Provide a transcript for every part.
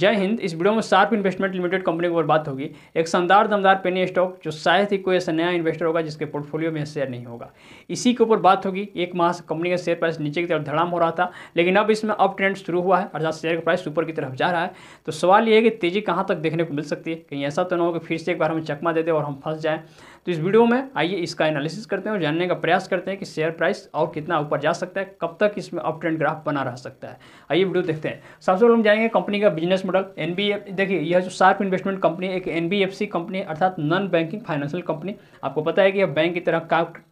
जय हिंद इस वीडियो में शार्प इन्वेस्टमेंट लिमिटेड कंपनी के ऊपर बात होगी एक शानदार दमदार पेनी स्टॉक जो शायद ही कोई ऐसा नया इन्वेस्टर होगा जिसके पोर्टफोलियो में शेयर नहीं होगा इसी के ऊपर बात होगी एक माह से कंपनी का शेयर प्राइस नीचे की तरफ धड़ाम हो रहा था लेकिन अब इसमें अप ट्रेंड शुरू हुआ है अर्थात शेयर का प्राइस ऊपर की तरफ जा रहा है तो सवाल ये है कि तेजी कहाँ तक देखने को मिल सकती है कहीं ऐसा तो ना हो कि फिर से एक बार हमें चकमा दे दे और हम फंस जाएँ तो इस वीडियो में आइए इसका एनालिसिस करते हैं और जानने का प्रयास करते हैं कि शेयर प्राइस और कितना ऊपर जा सकता है कब तक इसमें अप ट्रेंड ग्राफ बना रह सकता है आइए वीडियो देखते हैं सबसे पहले हम जाएंगे कंपनी का बिजनेस मॉडल एन देखिए यह जो शार्प इन्वेस्टमेंट कंपनी एक एन कंपनी अर्थात नॉन बैंकिंग फाइनेंशियल कंपनी आपको पता है कि यह बैंक की तरह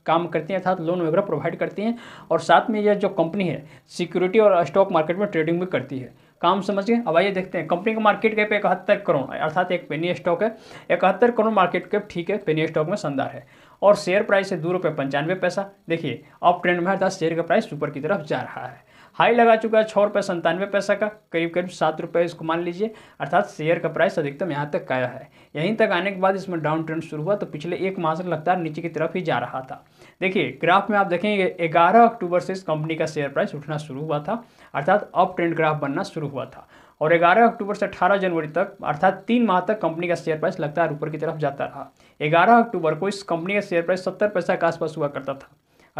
काम करती है अर्थात लोन वगैरह प्रोवाइड करती हैं और साथ में यह जो कंपनी है सिक्योरिटी और स्टॉक मार्केट में ट्रेडिंग भी करती है काम समझ गए अब आइए देखते हैं कंपनी का मार्केट कैप इकहत्तर करोड़ अर्थात एक पेनी स्टॉक है इकहत्तर करोड़ मार्केट कैप ठीक है पेनी स्टॉक में शानदार है और शेयर प्राइस है दो रुपये पंचानवे पैसा देखिए अब ट्रेंड में हर दस शेयर का प्राइस ऊपर की तरफ जा रहा है हाई लगा चुका है छः रुपये संतानवे पैसा का करीब करीब सात रुपये इसको मान लीजिए अर्थात शेयर का प्राइस अधिकतम यहाँ तक आया है यहीं तक आने के बाद इसमें डाउन ट्रेंड शुरू हुआ तो पिछले एक माह से लगातार नीचे की तरफ ही जा रहा था देखिए ग्राफ में आप देखेंगे ग्यारह अक्टूबर से इस कंपनी का शेयर प्राइस उठना शुरू हुआ था अर्थात अप ट्रेंड ग्राफ बनना शुरू हुआ था और 11 अक्टूबर से 18 जनवरी तक अर्थात तीन माह तक कंपनी का शेयर प्राइस लगातार ऊपर की तरफ जाता रहा 11 अक्टूबर को इस कंपनी का शेयर प्राइस सत्तर पैसा के आसपास हुआ करता था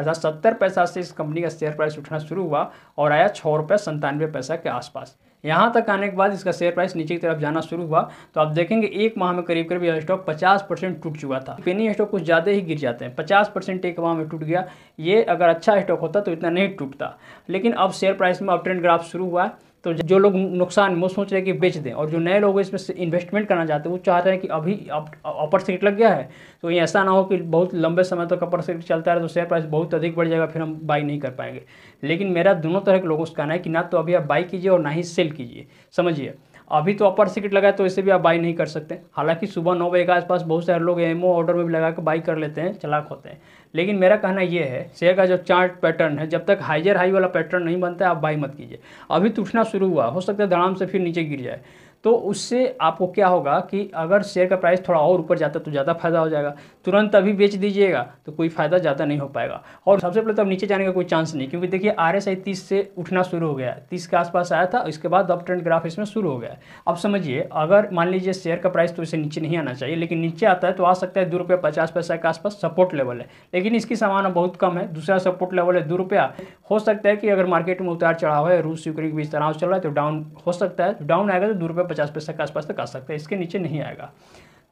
अर्थात सत्तर पैसा से इस कंपनी का शेयर प्राइस उठना शुरू हुआ और आया छः रुपये संतानवे पैसा के आसपास यहाँ तक आने के बाद इसका शेयर प्राइस नीचे की तरफ जाना शुरू हुआ तो आप देखेंगे एक माह में करीब करीब यह स्टॉक 50 परसेंट टूट चुका था पेनी स्टॉक कुछ ज़्यादा ही गिर जाते हैं 50 परसेंट एक माह में टूट गया ये अगर अच्छा स्टॉक होता तो इतना नहीं टूटता लेकिन अब शेयर प्राइस में अब ट्रेंड ग्राफ शुरू हुआ है तो जो लोग नुकसान में वो सोच रहे हैं कि बेच दें और जो नए लोग इसमें इन्वेस्टमेंट करना चाहते हैं वो चाहते हैं कि अभी अपर लग गया है तो ये ऐसा ना हो कि बहुत लंबे समय तक तो अपर चलता रहे तो शेयर प्राइस बहुत अधिक बढ़ जाएगा फिर हम बाई नहीं कर पाएंगे लेकिन मेरा दोनों तरह के लोगों से कहना है कि ना तो अभी आप बाई कीजिए और ना ही सेल कीजिए समझिए अभी तो अपर सर्किट लगा है तो इसे भी आप बाई नहीं कर सकते हालांकि सुबह नौ बजे के आसपास बहुत सारे लोग एमओ ऑर्डर में भी लगा कर बाई कर लेते हैं चलाक होते हैं लेकिन मेरा कहना यह है शेयर का जो चार्ट पैटर्न है जब तक हाइजर हाई वाला पैटर्न नहीं बनता है आप बाई मत कीजिए अभी तो उठना शुरू हुआ हो सकता है धड़ाम से फिर नीचे गिर जाए तो उससे आपको क्या होगा कि अगर शेयर का प्राइस थोड़ा और ऊपर जाता तो ज़्यादा फायदा हो जाएगा तुरंत अभी बेच दीजिएगा तो कोई फ़ायदा ज़्यादा नहीं हो पाएगा और सबसे पहले तो अब नीचे जाने का कोई चांस नहीं क्योंकि देखिए आर एस आई तीस से उठना शुरू हो गया तीस के आसपास आया था इसके बाद अब ट्रेंड ग्राफ इसमें शुरू हो गया अब समझिए अगर मान लीजिए शेयर का प्राइस तो इसे नीचे नहीं आना चाहिए लेकिन नीचे आता है तो आ सकता है दो रुपया पचास पैसा के आसपास सपोर्ट लेवल है लेकिन इसकी सामाना बहुत कम है दूसरा सपोर्ट लेवल है दो रुपया हो सकता है कि अगर मार्केट में उतार चढ़ाव है रूस यूक्रेन के बीच तनाव चल रहा है तो डाउन हो सकता है डाउन आएगा तो दो रुपये पचास पैसा के आसपास तक आ सकता है इसके नीचे नहीं आएगा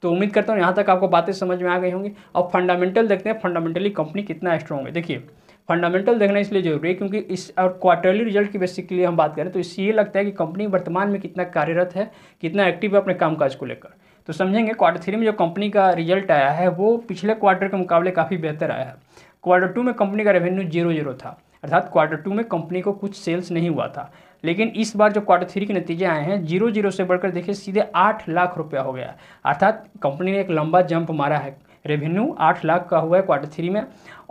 तो उम्मीद करता हूँ यहाँ तक आपको बातें समझ में आ गई होंगी अब फंडामेंटल देखते हैं फंडामेंटली कंपनी कितना स्ट्रॉन्ग है देखिए फंडामेंटल देखना इसलिए जरूरी है क्योंकि इस और क्वार्टरली रिजल्ट की बेसिकली हम बात करें तो इससे ये लगता है कि कंपनी वर्तमान में कितना कार्यरत है कितना एक्टिव है अपने कामकाज को लेकर तो समझेंगे क्वार्टर थ्री में जो कंपनी का रिजल्ट आया है वो पिछले क्वार्टर के मुकाबले काफ़ी बेहतर आया है क्वार्टर टू में कंपनी का रेवेन्यू जीरो जीरो था अर्थात क्वार्टर टू में कंपनी को कुछ सेल्स नहीं हुआ था लेकिन इस बार जो क्वार्टर थ्री के नतीजे आए हैं जीरो जीरो से बढ़कर देखिए सीधे आठ लाख रुपया हो गया अर्थात कंपनी ने एक लंबा जंप मारा है रेवेन्यू आठ लाख का हुआ है क्वार्टर थ्री में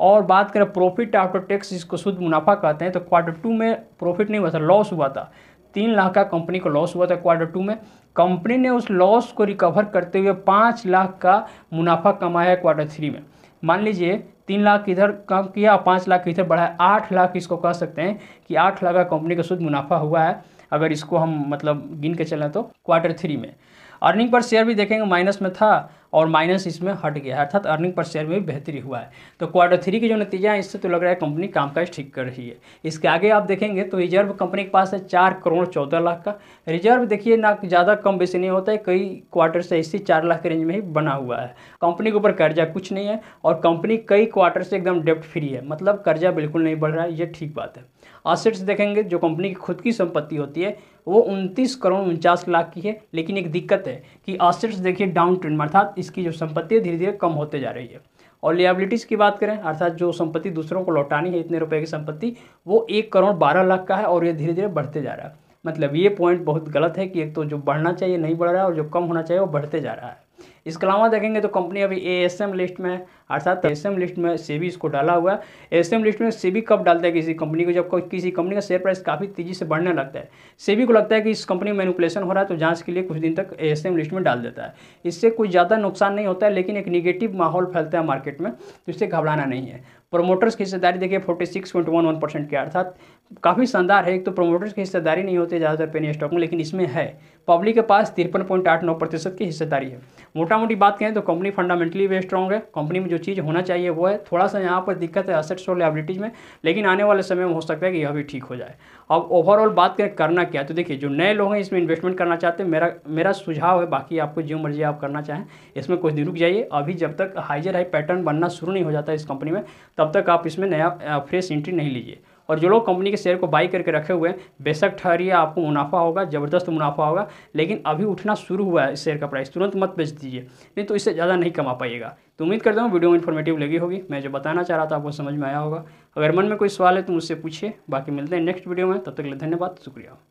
और बात करें प्रॉफिट आफ्टर टैक्स जिसको शुद्ध मुनाफा कहते हैं तो क्वार्टर टू में प्रॉफिट नहीं हुआ था लॉस हुआ था तीन लाख का कंपनी को लॉस हुआ था क्वार्टर टू में कंपनी ने उस लॉस को रिकवर करते हुए पाँच लाख का मुनाफा कमाया है क्वार्टर थ्री में मान लीजिए तीन लाख इधर कम किया और पाँच लाख इधर बढ़ाया आठ लाख इसको कह सकते हैं कि आठ लाख का कंपनी का शुद्ध मुनाफा हुआ है अगर इसको हम मतलब गिन के चलें तो क्वार्टर थ्री में अर्निंग पर शेयर भी देखेंगे माइनस में था और माइनस इसमें हट गया अर्थात अर्निंग पर शेयर में भी बेहतरी हुआ है तो क्वार्टर थ्री के जो नतीजा है इससे तो लग रहा है कंपनी कामकाज ठीक कर रही है इसके आगे आप देखेंगे तो रिजर्व कंपनी के पास है चार करोड़ चौदह लाख का रिजर्व देखिए ना ज़्यादा कम बेसी नहीं होता है कई क्वार्टर से इसी चार लाख के रेंज में ही बना हुआ है कंपनी के ऊपर कर्जा कुछ नहीं है और कंपनी कई क्वार्टर से एकदम डेप्ट फ्री है मतलब कर्जा बिल्कुल नहीं बढ़ रहा है ये ठीक बात है असेट्स देखेंगे जो कंपनी की खुद की संपत्ति होती है वो उनतीस करोड़ उनचास लाख की है लेकिन एक दिक्कत है कि असेट्स देखिए डाउन ट्रेंड में अर्थात इसकी जो संपत्ति है धीरे धीरे कम होते जा रही है और लियाबिलिटीज़ की बात करें अर्थात जो संपत्ति दूसरों को लौटानी है इतने रुपए की संपत्ति वो एक करोड़ बारह लाख का है और ये धीरे धीरे बढ़ते जा रहा है मतलब ये पॉइंट बहुत गलत है कि एक तो जो बढ़ना चाहिए नहीं बढ़ रहा है और जो कम होना चाहिए वो बढ़ते जा रहा है इसके अलावा देखेंगे तो कंपनी अभी ए लिस्ट में है अर्थात एस एम लिस्ट में सेबी इसको डाला हुआ है एस एम लिस्ट में सेबी कब डालता है किसी कंपनी को जब किसी कंपनी का शेयर प्राइस काफ़ी तेज़ी से बढ़ने लगता है सेबी को लगता है कि इस कंपनी में मैनुपलेशन हो रहा है तो जांच के लिए कुछ दिन तक एस एम लिस्ट में डाल देता है इससे कोई ज़्यादा नुकसान नहीं होता है लेकिन एक निगेटिव माहौल फैलता है मार्केट में तो इससे घबराना नहीं है प्रोमोटर्स की हिस्सेदारी देखिए forty six point one one percent की अर्थात काफ़ी शानदार है एक तो प्रोमोटर्स की हिस्सेदारी नहीं होती ज़्यादातर पेनी स्टॉक में लेकिन इसमें है पब्लिक के पास तिरपन पॉइंट आठ नौ प्रतिशत की हिस्सेदारी है मोटा मोटी बात कहें तो कंपनी फंडामेंटली वे स्ट्रॉन्ग है कंपनी में जो जो चीज़ होना चाहिए वो है थोड़ा सा यहाँ पर दिक्कत है असेट्स और लाइबिलिटीज़ में लेकिन आने वाले समय में हो सकता है कि यह भी ठीक हो जाए अब ओवरऑल बात करें करना क्या तो देखिए जो नए लोग हैं इसमें इन्वेस्टमेंट करना चाहते हैं मेरा मेरा सुझाव है बाकी आपको जो मर्जी आप करना चाहें इसमें कुछ दिन रुक जाइए अभी जब तक हाइजर हाई पैटर्न बनना शुरू नहीं हो जाता इस कंपनी में तब तक आप इसमें नया फ्रेश एंट्री नहीं लीजिए और जो लोग कंपनी के शेयर को बाई करके रखे हुए हैं बेशक ठहरिए आपको मुनाफा होगा ज़बरदस्त मुनाफा होगा लेकिन अभी उठना शुरू हुआ है इस शेयर का प्राइस तुरंत मत बेच दीजिए नहीं तो इससे ज़्यादा नहीं कमा पाइएगा तो उम्मीद करता हूँ वीडियो में इन्फॉर्मेटिव लगी होगी मैं जो बताना चाह रहा था आपको समझ में आया होगा अगर मन में कोई सवाल है तो मुझसे पूछिए बाकी मिलते हैं नेक्स्ट वीडियो में तब तक के लिए धन्यवाद शुक्रिया